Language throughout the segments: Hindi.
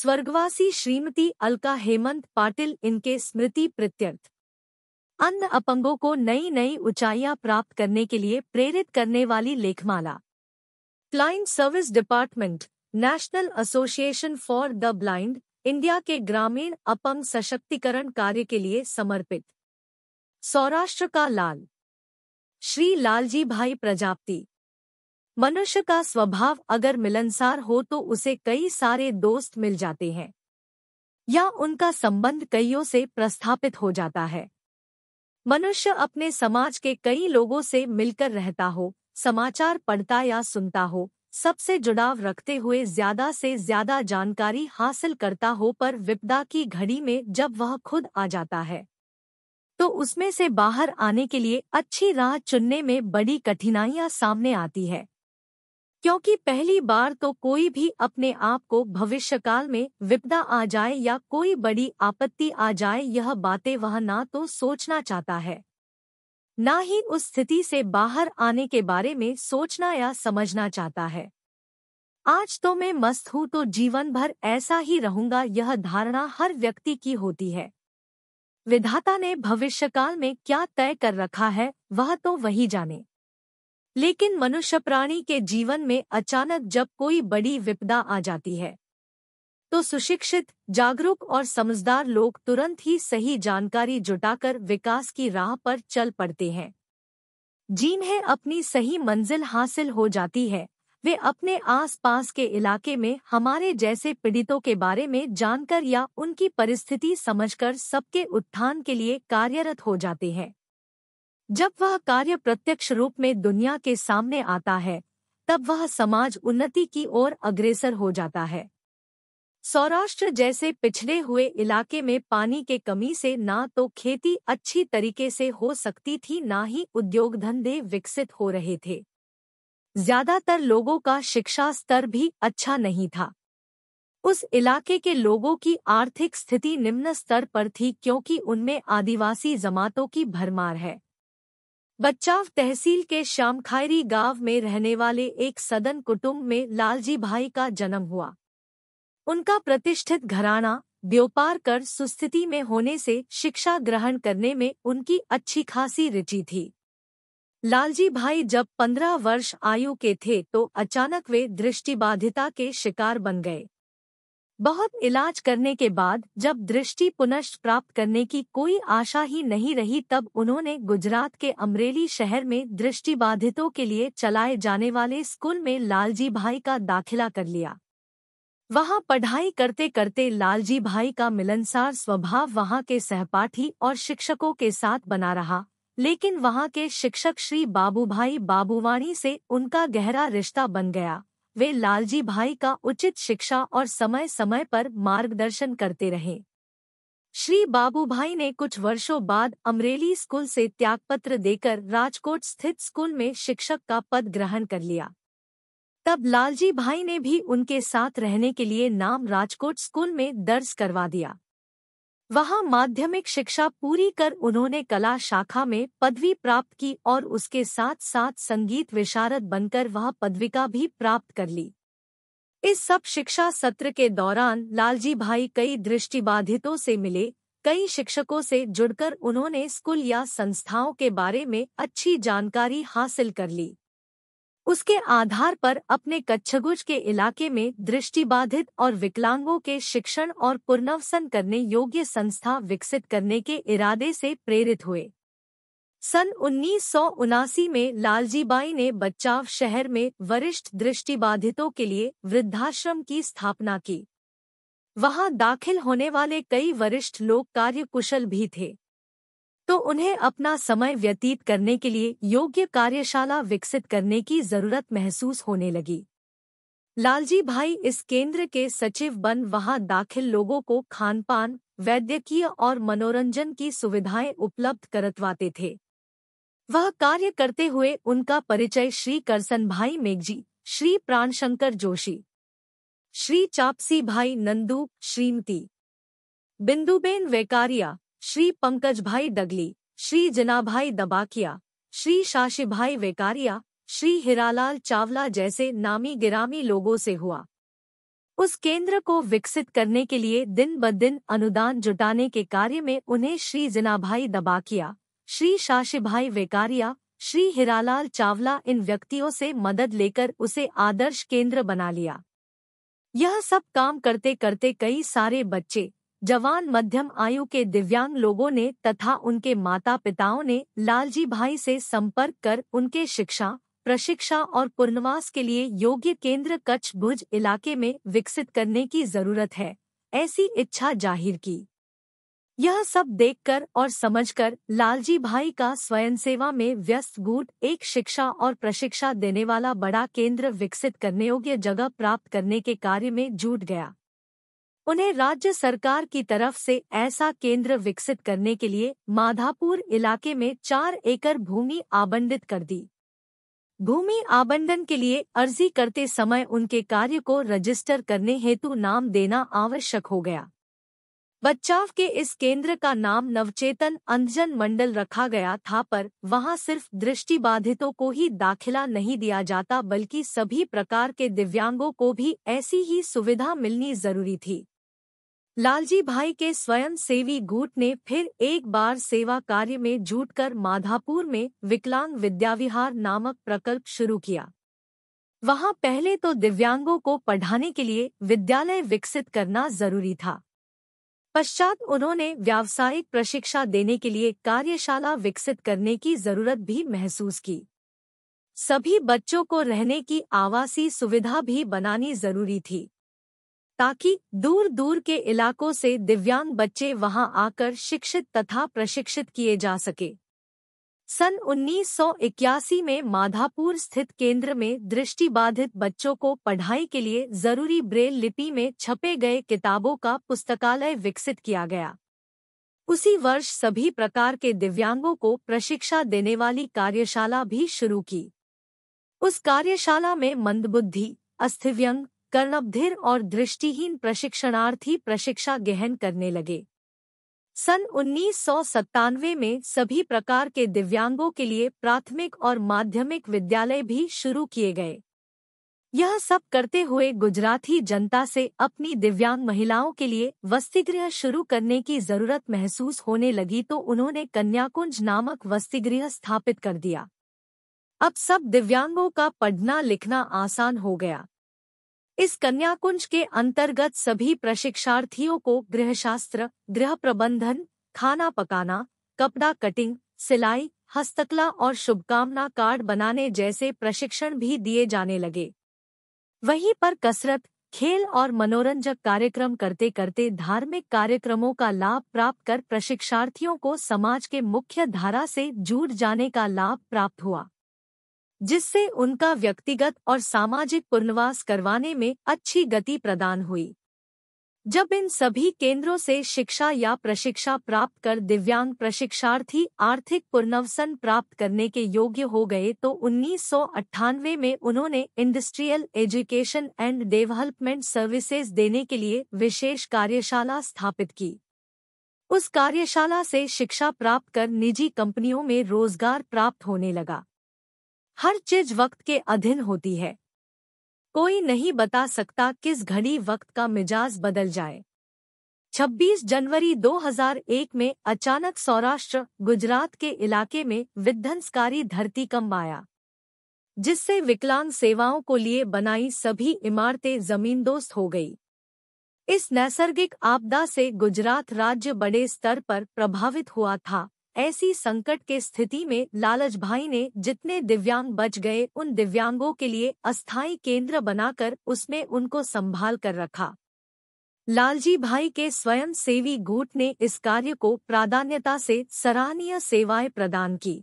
स्वर्गवासी श्रीमती अलका हेमंत पाटिल इनके स्मृति प्रत्यर्थ अन्य अपंगों को नई नई ऊंचाइयां प्राप्त करने के लिए प्रेरित करने वाली लेखमाला client service department national association for the blind India के ग्रामीण अपंग सशक्तिकरण कार्य के लिए समर्पित सौराष्ट्र का लाल श्री लालजी भाई प्रजापति मनुष्य का स्वभाव अगर मिलनसार हो तो उसे कई सारे दोस्त मिल जाते हैं या उनका संबंध कईयों से प्रस्थापित हो जाता है मनुष्य अपने समाज के कई लोगों से मिलकर रहता हो समाचार पढ़ता या सुनता हो सबसे जुड़ाव रखते हुए ज्यादा से ज्यादा जानकारी हासिल करता हो पर विपदा की घड़ी में जब वह खुद आ जाता है तो उसमें से बाहर आने के लिए अच्छी राह चुनने में बड़ी कठिनाइयां सामने आती है क्योंकि पहली बार तो कोई भी अपने आप को भविष्यकाल में विपदा आ जाए या कोई बड़ी आपत्ति आ जाए यह बातें वह ना तो सोचना चाहता है ना ही उस स्थिति से बाहर आने के बारे में सोचना या समझना चाहता है आज तो मैं मस्त हूँ तो जीवन भर ऐसा ही रहूंगा यह धारणा हर व्यक्ति की होती है विधाता ने भविष्यकाल में क्या तय कर रखा है वह तो वही जाने लेकिन मनुष्य प्राणी के जीवन में अचानक जब कोई बड़ी विपदा आ जाती है तो सुशिक्षित जागरूक और समझदार लोग तुरंत ही सही जानकारी जुटाकर विकास की राह पर चल पड़ते हैं जिन्हें अपनी सही मंजिल हासिल हो जाती है वे अपने आसपास के इलाके में हमारे जैसे पीड़ितों के बारे में जानकर या उनकी परिस्थिति समझकर सबके उत्थान के लिए कार्यरत हो जाते हैं जब वह कार्य प्रत्यक्ष रूप में दुनिया के सामने आता है तब वह समाज उन्नति की ओर अग्रेसर हो जाता है सौराष्ट्र जैसे पिछड़े हुए इलाके में पानी के कमी से ना तो खेती अच्छी तरीके से हो सकती थी ना ही उद्योग धंधे विकसित हो रहे थे ज्यादातर लोगों का शिक्षा स्तर भी अच्छा नहीं था उस इलाके के लोगों की आर्थिक स्थिति निम्न स्तर पर थी क्योंकि उनमें आदिवासी जमातों की भरमार है बच्चाव तहसील के श्यामखायरी गांव में रहने वाले एक सदन कुटुंब में लालजी भाई का जन्म हुआ उनका प्रतिष्ठित घराना व्यौपार कर सुस्थिति में होने से शिक्षा ग्रहण करने में उनकी अच्छी खासी रुचि थी लालजी भाई जब पंद्रह वर्ष आयु के थे तो अचानक वे दृष्टिबाधिता के शिकार बन गए बहुत इलाज करने के बाद जब दृष्टि पुनश्च प्राप्त करने की कोई आशा ही नहीं रही तब उन्होंने गुजरात के अमरेली शहर में दृष्टिबाधितों के लिए चलाए जाने वाले स्कूल में लालजी भाई का दाखिला कर लिया वहां पढ़ाई करते करते लालजी भाई का मिलनसार स्वभाव वहां के सहपाठी और शिक्षकों के साथ बना रहा लेकिन वहां के शिक्षक श्री बाबूभाई बाबूवाणी से उनका गहरा रिश्ता बन गया वे लालजी भाई का उचित शिक्षा और समय समय पर मार्गदर्शन करते रहे श्री बाबू भाई ने कुछ वर्षों बाद अमरेली स्कूल से त्यागपत्र देकर राजकोट स्थित स्कूल में शिक्षक का पद ग्रहण कर लिया तब लालजी भाई ने भी उनके साथ रहने के लिए नाम राजकोट स्कूल में दर्ज करवा दिया वहां माध्यमिक शिक्षा पूरी कर उन्होंने कला शाखा में पदवी प्राप्त की और उसके साथ साथ संगीत विशारद बनकर वह पदविका भी प्राप्त कर ली इस सब शिक्षा सत्र के दौरान लालजी भाई कई दृष्टिबाधितों से मिले कई शिक्षकों से जुड़कर उन्होंने स्कूल या संस्थाओं के बारे में अच्छी जानकारी हासिल कर ली उसके आधार पर अपने कच्छगुज के इलाके में दृष्टिबाधित और विकलांगों के शिक्षण और पुनर्वसन करने योग्य संस्था विकसित करने के इरादे से प्रेरित हुए सन उन्नीस में लालजीबाई ने बच्चाव शहर में वरिष्ठ दृष्टिबाधितों के लिए वृद्धाश्रम की स्थापना की वहां दाखिल होने वाले कई वरिष्ठ लोग कार्यकुशल भी थे तो उन्हें अपना समय व्यतीत करने के लिए योग्य कार्यशाला विकसित करने की जरूरत महसूस होने लगी लालजी भाई इस केंद्र के सचिव बन वहां दाखिल लोगों को खानपान वैद्यकीय और मनोरंजन की सुविधाएं उपलब्ध करतवाते थे वह कार्य करते हुए उनका परिचय श्री करसन भाई मेघजी श्री प्राणशंकर जोशी श्री चापसी भाई नंदू श्रीमती बिंदुबेन वेकारिया श्री पंकज भाई डगली श्री जनाभाई दबाकिया श्री भाई वेकारिया श्री हिरालाल चावला जैसे नामी गिरामी लोगों से हुआ उस केंद्र को विकसित करने के लिए दिन ब दिन अनुदान जुटाने के कार्य में उन्हें श्री जनाभाई दबाकिया श्री भाई वेकारिया श्री हिरालाल चावला इन व्यक्तियों से मदद लेकर उसे आदर्श केंद्र बना लिया यह सब काम करते करते कई सारे बच्चे जवान मध्यम आयु के दिव्यांग लोगों ने तथा उनके माता पिताओं ने लालजी भाई से संपर्क कर उनके शिक्षा प्रशिक्षा और पुनर्वास के लिए योग्य केंद्र कच्छ भुज इलाके में विकसित करने की जरूरत है ऐसी इच्छा जाहिर की यह सब देखकर और समझकर लालजी भाई का स्वयंसेवा में व्यस्त गुट एक शिक्षा और प्रशिक्षा देने वाला बड़ा केंद्र विकसित करने योग्य जगह प्राप्त करने के कार्य में जुट गया उन्हें राज्य सरकार की तरफ से ऐसा केंद्र विकसित करने के लिए माधापुर इलाके में चार एकड़ भूमि आबंटित कर दी भूमि आबंटन के लिए अर्जी करते समय उनके कार्य को रजिस्टर करने हेतु नाम देना आवश्यक हो गया बच्चाव के इस केंद्र का नाम नवचेतन अंधजन मंडल रखा गया था पर वहां सिर्फ दृष्टिबाधितों को ही दाखिला नहीं दिया जाता बल्कि सभी प्रकार के दिव्यांगों को भी ऐसी ही सुविधा मिलनी जरूरी थी लालजी भाई के स्वयंसेवी गुट ने फिर एक बार सेवा कार्य में जुटकर माधापुर में विकलांग विद्याविहार नामक प्रकल्प शुरू किया वहां पहले तो दिव्यांगों को पढ़ाने के लिए विद्यालय विकसित करना जरूरी था पश्चात उन्होंने व्यावसायिक प्रशिक्षा देने के लिए कार्यशाला विकसित करने की जरूरत भी महसूस की सभी बच्चों को रहने की आवासीय सुविधा भी बनानी जरूरी थी ताकि दूर दूर के इलाकों से दिव्यांग बच्चे वहां आकर शिक्षित तथा प्रशिक्षित किए जा सके सन 1981 में माधापुर स्थित केंद्र में दृष्टिबाधित बच्चों को पढ़ाई के लिए जरूरी ब्रेल लिपि में छपे गए किताबों का पुस्तकालय विकसित किया गया उसी वर्ष सभी प्रकार के दिव्यांगों को प्रशिक्षा देने वाली कार्यशाला भी शुरू की उस कार्यशाला में मंदबुद्धि अस्थिव्यंग कर्णबधिर और दृष्टिहीन प्रशिक्षणार्थी प्रशिक्षा गहन करने लगे सन उन्नीस में सभी प्रकार के दिव्यांगों के लिए प्राथमिक और माध्यमिक विद्यालय भी शुरू किए गए यह सब करते हुए गुजराती जनता से अपनी दिव्यांग महिलाओं के लिए वस्तिगृह शुरू करने की जरूरत महसूस होने लगी तो उन्होंने कन्याकुंज नामक वस्तिगृह स्थापित कर दिया अब सब दिव्यांगों का पढ़ना लिखना आसान हो गया इस कन्या कुंज के अंतर्गत सभी प्रशिक्षार्थियों को गृहशास्त्र गृह प्रबंधन खाना पकाना कपड़ा कटिंग सिलाई हस्तकला और शुभकामना कार्ड बनाने जैसे प्रशिक्षण भी दिए जाने लगे वहीं पर कसरत खेल और मनोरंजक कार्यक्रम करते करते धार्मिक कार्यक्रमों का लाभ प्राप्त कर प्रशिक्षार्थियों को समाज के मुख्य धारा से जुड़ जाने का लाभ प्राप्त हुआ जिससे उनका व्यक्तिगत और सामाजिक पुनर्वास करवाने में अच्छी गति प्रदान हुई जब इन सभी केंद्रों से शिक्षा या प्रशिक्षा प्राप्त कर दिव्यांग प्रशिक्षार्थी आर्थिक पुनर्वसन प्राप्त करने के योग्य हो गए तो उन्नीस में उन्होंने industrial education and development services देने के लिए विशेष कार्यशाला स्थापित की उस कार्यशाला से शिक्षा प्राप्त कर निजी कंपनियों में रोजगार प्राप्त होने लगा हर चीज वक्त के अधीन होती है कोई नहीं बता सकता किस घड़ी वक्त का मिजाज बदल जाए 26 जनवरी 2001 में अचानक सौराष्ट्र गुजरात के इलाके में विध्वंसकारी धरतीकंप आया जिससे विकलांग सेवाओं को लिए बनाई सभी इमारतें जमींदोस्त हो गई इस नैसर्गिक आपदा से गुजरात राज्य बड़े स्तर पर प्रभावित हुआ था ऐसी संकट के स्थिति में लालच भाई ने जितने दिव्यांग बच गए उन दिव्यांगों के लिए अस्थायी केंद्र बनाकर उसमें उनको संभाल कर रखा लालजी भाई के स्वयंसेवी गुट ने इस कार्य को प्राधान्यता से सराहनीय सेवाएं प्रदान की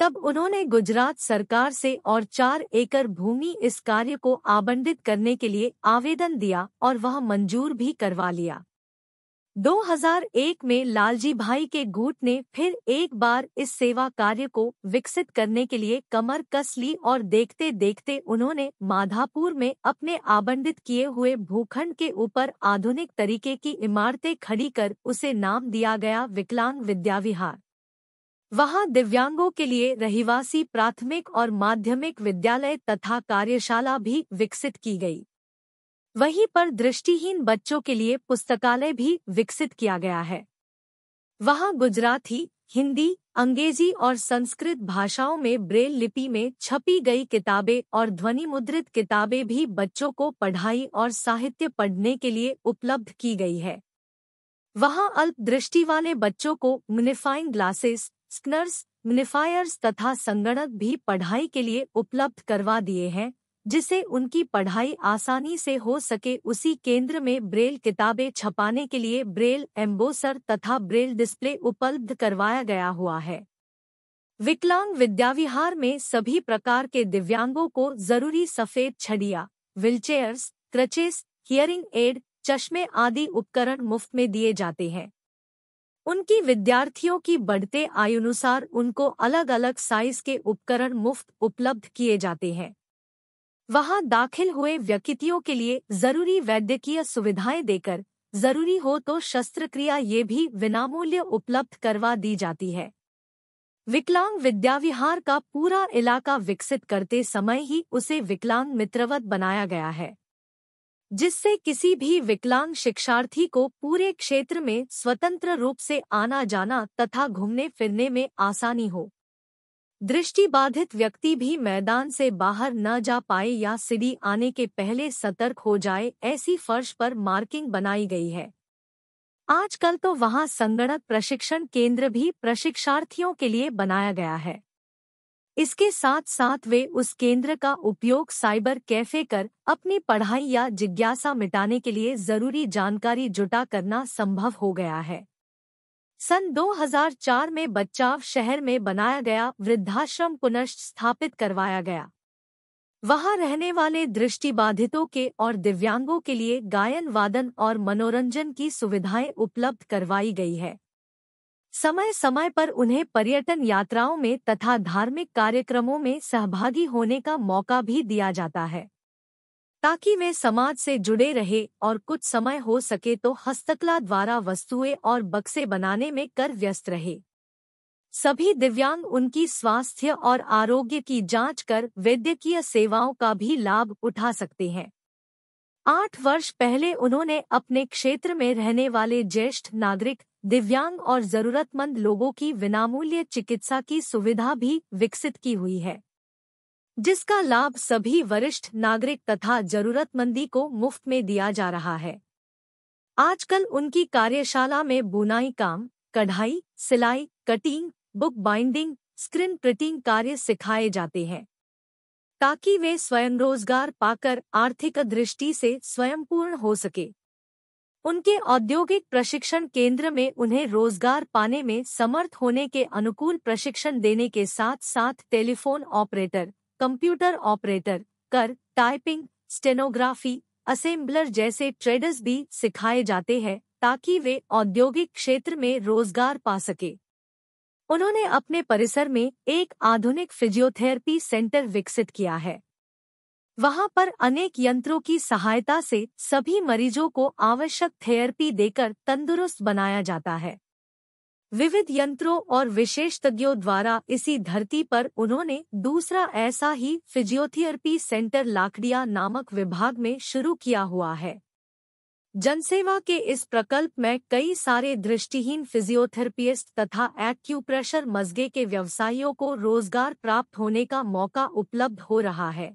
तब उन्होंने गुजरात सरकार से और चार एकड़ भूमि इस कार्य को आबंटित करने के लिए आवेदन दिया और वह मंजूर भी करवा लिया 2001 में लालजी भाई के गुट ने फिर एक बार इस सेवा कार्य को विकसित करने के लिए कमर कस ली और देखते देखते उन्होंने माधापुर में अपने आबंटित किए हुए भूखंड के ऊपर आधुनिक तरीके की इमारतें खड़ी कर उसे नाम दिया गया विकलांग विद्याविहार वहां दिव्यांगों के लिए रहिवासी प्राथमिक और माध्यमिक विद्यालय तथा कार्यशाला भी विकसित की गई वहीं पर दृष्टिहीन बच्चों के लिए पुस्तकालय भी विकसित किया गया है वहां गुजराती हिंदी अंग्रेजी और संस्कृत भाषाओं में ब्रेल लिपि में छपी गई किताबें और ध्वनि मुद्रित किताबें भी बच्चों को पढ़ाई और साहित्य पढ़ने के लिए उपलब्ध की गई है वहां अल्प दृष्टि वाले बच्चों को म्यूनिफाइंग ग्लासेस स्कनर्स म्यूनिफायर्स तथा संगणक भी पढ़ाई के लिए उपलब्ध करवा दिए हैं जिसे उनकी पढ़ाई आसानी से हो सके उसी केंद्र में ब्रेल किताबें छपाने के लिए ब्रेल एम्बोसर तथा ब्रेल डिस्प्ले उपलब्ध करवाया गया हुआ है विकलांग विद्याविहार में सभी प्रकार के दिव्यांगों को जरूरी सफेद छड़िया व्हीलचेयर्स क्रचेस हियरिंग एड चश्मे आदि उपकरण मुफ्त में दिए जाते हैं उनकी विद्यार्थियों की बढ़ते आयुनुसार उनको अलग अलग साइज के उपकरण मुफ्त उपलब्ध किए जाते हैं वहां दाखिल हुए व्यक्तियों के लिए जरूरी वैद्यकीय सुविधाएं देकर जरूरी हो तो शस्त्रक्रिया ये भी विनामूल्य उपलब्ध करवा दी जाती है विकलांग विद्याविहार का पूरा इलाका विकसित करते समय ही उसे विकलांग मित्रवत बनाया गया है जिससे किसी भी विकलांग शिक्षार्थी को पूरे क्षेत्र में स्वतंत्र रूप से आना जाना तथा घूमने फिरने में आसानी हो दृष्टिबाधित व्यक्ति भी मैदान से बाहर न जा पाए या सीढ़ी आने के पहले सतर्क हो जाए ऐसी फर्श पर मार्किंग बनाई गई है आजकल तो वहां संगणक प्रशिक्षण केंद्र भी प्रशिक्षार्थियों के लिए बनाया गया है इसके साथ साथ वे उस केंद्र का उपयोग साइबर कैफे कर अपनी पढ़ाई या जिज्ञासा मिटाने के लिए जरूरी जानकारी जुटा करना संभव हो गया है सन 2004 में बच्चाव शहर में बनाया गया वृद्धाश्रम पुनश्च स्थापित करवाया गया वहां रहने वाले दृष्टिबाधितों के और दिव्यांगों के लिए गायन वादन और मनोरंजन की सुविधाएं उपलब्ध करवाई गई है समय समय पर उन्हें पर्यटन यात्राओं में तथा धार्मिक कार्यक्रमों में सहभागी होने का मौका भी दिया जाता है ताकि वे समाज से जुड़े रहे और कुछ समय हो सके तो हस्तकला द्वारा वस्तुएं और बक्से बनाने में कर व्यस्त रहे सभी दिव्यांग उनकी स्वास्थ्य और आरोग्य की जांच कर वैद्यकीय सेवाओं का भी लाभ उठा सकते हैं आठ वर्ष पहले उन्होंने अपने क्षेत्र में रहने वाले ज्येष्ठ नागरिक दिव्यांग और जरूरतमंद लोगों की विनामूल्य चिकित्सा की सुविधा भी विकसित की हुई है जिसका लाभ सभी वरिष्ठ नागरिक तथा जरूरतमंदी को मुफ्त में दिया जा रहा है आजकल उनकी कार्यशाला में बुनाई काम कढ़ाई सिलाई cutting book binding screen printing कार्य सिखाए जाते हैं ताकि वे स्वयं रोजगार पाकर आर्थिक दृष्टि से स्वयंपूर्ण हो सके उनके औद्योगिक प्रशिक्षण केंद्र में उन्हें रोजगार पाने में समर्थ होने के अनुकूल प्रशिक्षण देने के साथ साथ टेलीफोन ऑपरेटर कंप्यूटर ऑपरेटर कर टाइपिंग स्टेनोग्राफी असेंबलर जैसे ट्रेडर्स भी सिखाए जाते हैं ताकि वे औद्योगिक क्षेत्र में रोजगार पा सके उन्होंने अपने परिसर में एक आधुनिक फिजियोथेरेपी सेंटर विकसित किया है वहां पर अनेक यंत्रों की सहायता से सभी मरीजों को आवश्यक थेरेपी देकर तंदुरुस्त बनाया जाता है विविध यंत्रों और विशेषज्ञों द्वारा इसी धरती पर उन्होंने दूसरा ऐसा ही फिजियोथेरेपी सेंटर लाकड़िया नामक विभाग में शुरू किया हुआ है जनसेवा के इस प्रकल्प में कई सारे दृष्टिहीन फिजियोथेरेपिस्ट तथा एक्यूप्रेशर मजगे के व्यवसायियों को रोजगार प्राप्त होने का मौका उपलब्ध हो रहा है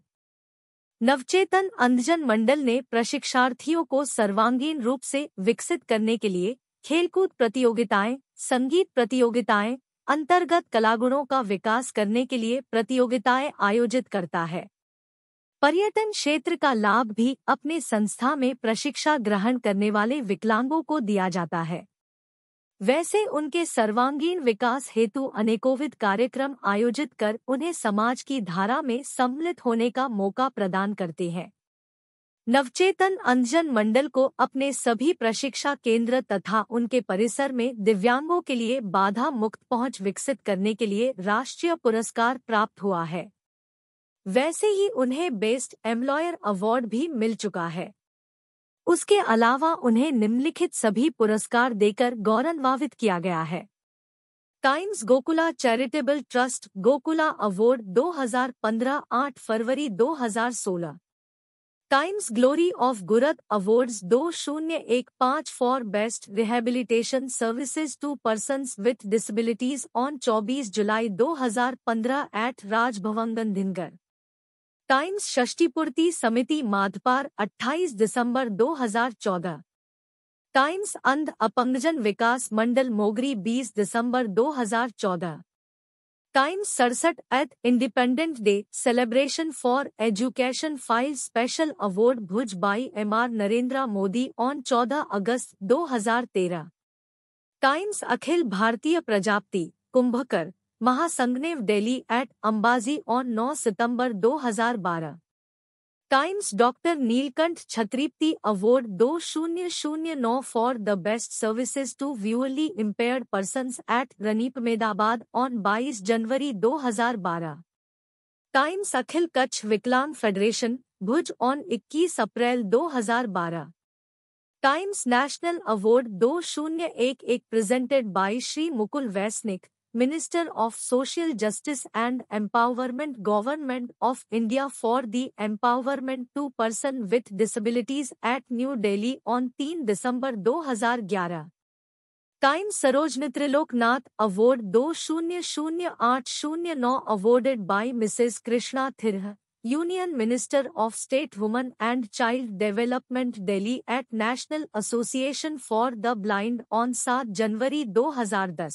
नवचेतन अंधजन मंडल ने प्रशिक्षार्थियों को सर्वांगीण रूप से विकसित करने के लिए खेलकूद प्रतियोगिताएं संगीत प्रतियोगिताएं अंतर्गत कलागुणों का विकास करने के लिए प्रतियोगिताएं आयोजित करता है पर्यटन क्षेत्र का लाभ भी अपने संस्था में प्रशिक्षा ग्रहण करने वाले विकलांगों को दिया जाता है वैसे उनके सर्वांगीण विकास हेतु अनेकोविध कार्यक्रम आयोजित कर उन्हें समाज की धारा में सम्मिलित होने का मौका प्रदान करते हैं नवचेतन अंजन मंडल को अपने सभी प्रशिक्षा केंद्र तथा उनके परिसर में दिव्यांगों के लिए बाधा मुक्त पहुंच विकसित करने के लिए राष्ट्रीय पुरस्कार प्राप्त हुआ है वैसे ही उन्हें बेस्ट एम्प्लॉयर अवार्ड भी मिल चुका है उसके अलावा उन्हें निम्नलिखित सभी पुरस्कार देकर गौरवान्वित किया गया है times Gokula charitable trust Gokula award 2015 8 February 2016 times glory of गुरद अवार्ड्स दो शून्य एक पाँच for best rehabilitation services to person with disabilities on 24 July 2015 at Rajbhavan Gandhinagar times Shashtipurti Samiti Madhapar 28 December 2014 times अंध अपंगजन विकास मंडल मोगरी 20 दिसंबर 2014 टाइम सड़सठ eighth independent day celebration for education file special award Bhuj by M R Narendra Modi on 14 August 2013 times Akhil Bharatiya Prajapati Kumbhkar महासंगनेव डेली at Ambaji on 9 September 2012 times doctor Nilkanth Chhatrapati award दो शून्य शून्य नौ for the best services to visually impaired person at Ranip Ahmedabad on 22 January 2012 times Akhil Kutch Viklang federation Bhuj on 21 April 2012 times national award दो शून्य एक एक presented by Shri Mukul Wasnik Minister of Social Justice and Empowerment Government of India for the Empowerment to Person with Disabilities at New Delhi on 3 December 2011 time Saroj Triloknath award Award शून्य शून्य आठ शून्य नौ awarded Union Minister of State Women and Child Development Delhi at National Association for the Blind on 7 January 2010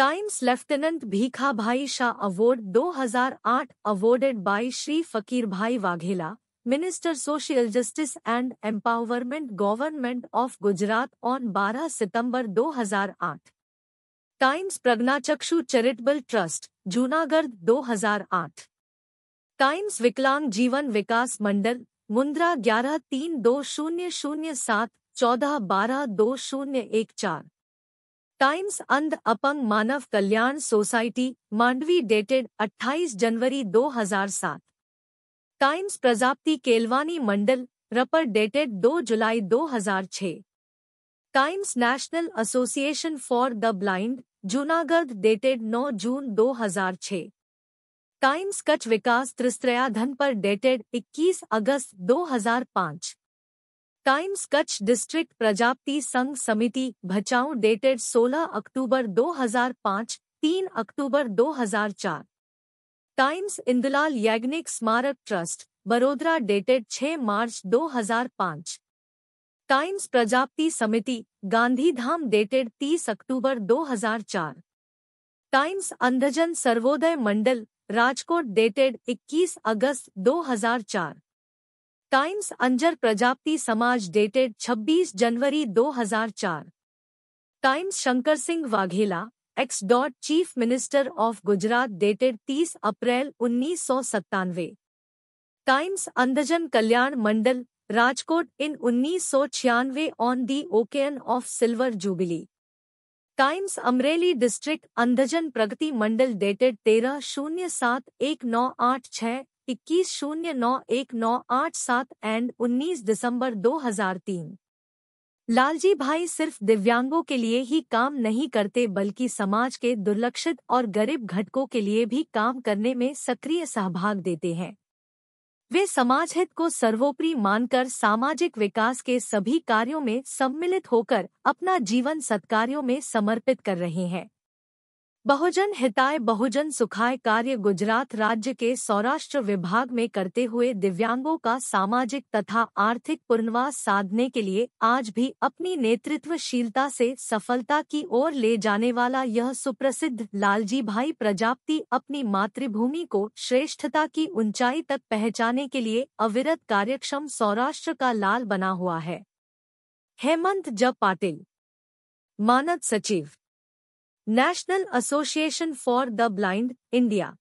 times lieutenant Bhikha Bhai Shah award 2008 awarded by Shri Fakir Bhai Vaghela minister social justice and empowerment government of Gujarat on 12 September 2008 times Pragnachakshu charitable trust Junagadh 2008 times Viklang Jivan विकास मंडल मुंद्रा ग्यारह तीन दो शून्य शून्य सात चौदह बारह दो शून्य एक चार times Andh Apang Manav Kalyan society Mandvi dated 28 January 2007 times Prajapati Kelavani Mandal Rapar dated 2 July 2006 times national association for the blind Junagadh dated 9 June 2006 times Kutch Vikas त्रिस्त्रयाधन पर dated 21 August 2005 times Kutch district Prajapati Sangh Samiti Bhachau dated 16 October 2005, 3 October 2004 times Indulal Yagnik Smarak trust Vadodara dated 6 March 2005 times Prajapati Samiti Gandhidham dated 30 October 2004 times Andhjan Sarvoday Mandal Rajkot dated 21 August 2004 times Anjar Prajapati Samaj dated 26 January 2004 times Shankar Singh Vaghela ex dot chief minister of Gujarat dated 30 April उन्नीस टाइम्स अंधजन कल्याण मंडल राजकोट इन उन्नीस on the occasion of silver jubilee times Amreli district Andhjan Pragati Mandal dated तेरह शून्य सात एक नौ आठ छः इक्कीस शून्य नौ एक नौ आठ सात एंड उन्नीस दिसंबर तीन लालजी भाई सिर्फ दिव्यांगों के लिए ही काम नहीं करते बल्कि समाज के दुर्लक्षित और गरीब घटकों के लिए भी काम करने में सक्रिय सहभाग देते हैं वे समाज हित को सर्वोपरि मानकर सामाजिक विकास के सभी कार्यों में सम्मिलित होकर अपना जीवन सत्कार्यों में समर्पित कर रहे हैं बहुजन हिताय बहुजन सुखाय कार्य गुजरात राज्य के सौराष्ट्र विभाग में करते हुए दिव्यांगों का सामाजिक तथा आर्थिक पुनर्वास साधने के लिए आज भी अपनी नेतृत्वशीलता से सफलता की ओर ले जाने वाला यह सुप्रसिद्ध लालजी भाई प्रजापति अपनी मातृभूमि को श्रेष्ठता की ऊंचाई तक पहचाने के लिए अविरत कार्यक्षम सौराष्ट्र का लाल बना हुआ है हेमंत जब पाटिल मानद सचिव National Association for the Blind, India